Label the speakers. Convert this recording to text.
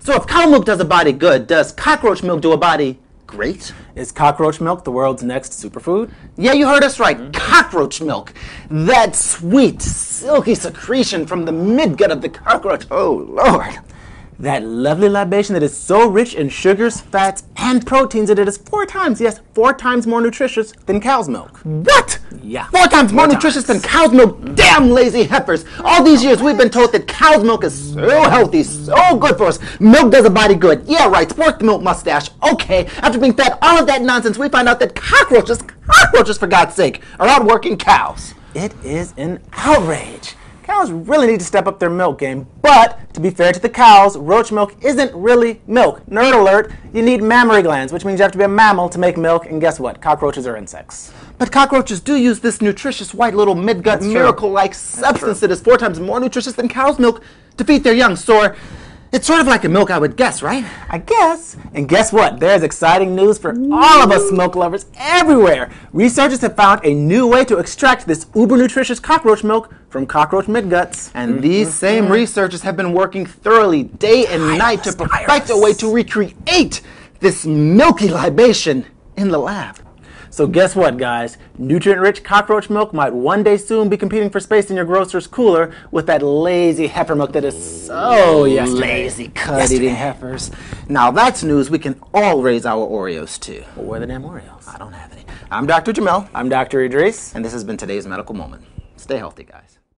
Speaker 1: So if cow milk does a body good, does cockroach milk do a body great? Is cockroach milk the world's next superfood? Yeah, you heard us right. Mm -hmm. Cockroach milk. That sweet, silky secretion from the midgut of the cockroach. Oh, Lord that lovely libation that is so rich in sugars, fats, and proteins that it is four times, yes, four times more nutritious than cow's milk. What? Yeah. Four times four more times. nutritious than cow's milk? Damn lazy heifers. All these years we've been told that cow's milk is so healthy, so good for us. Milk does a body good. Yeah, right. Sport the milk mustache. Okay. After being fed all of that nonsense, we find out that cockroaches, cockroaches for God's sake, are outworking cows. It is an outrage. Cows really need to step up their milk game. But to be fair to the cows, roach milk isn't really milk. Nerd alert, you need mammary glands, which means you have to be a mammal to make milk, and guess what? Cockroaches are insects. But cockroaches do use this nutritious white little midgut miracle like substance that is four times more nutritious than cow's milk to feed their young, so it's sort of like a milk, I would guess, right? I guess. And guess what? There's exciting news for all of us smoke lovers everywhere. Researchers have found a new way to extract this uber nutritious cockroach milk from cockroach midguts. And mm -hmm. these same mm-hmm. researchers have been working thoroughly day and night to perfect a way to recreate this milky libation in the lab. So guess what, guys? Nutrient-rich cockroach milk might one day soon be competing for space in your grocer's cooler with that lazy heifer milk that is so yesterday. lazy, cud-eating heifers. Now that's news we can all raise our Oreos to. Well, where are the damn Oreos? I don't have any. I'm Dr. Jamel. I'm Dr. Idris. And this has been today's Medical Moment. Stay healthy, guys.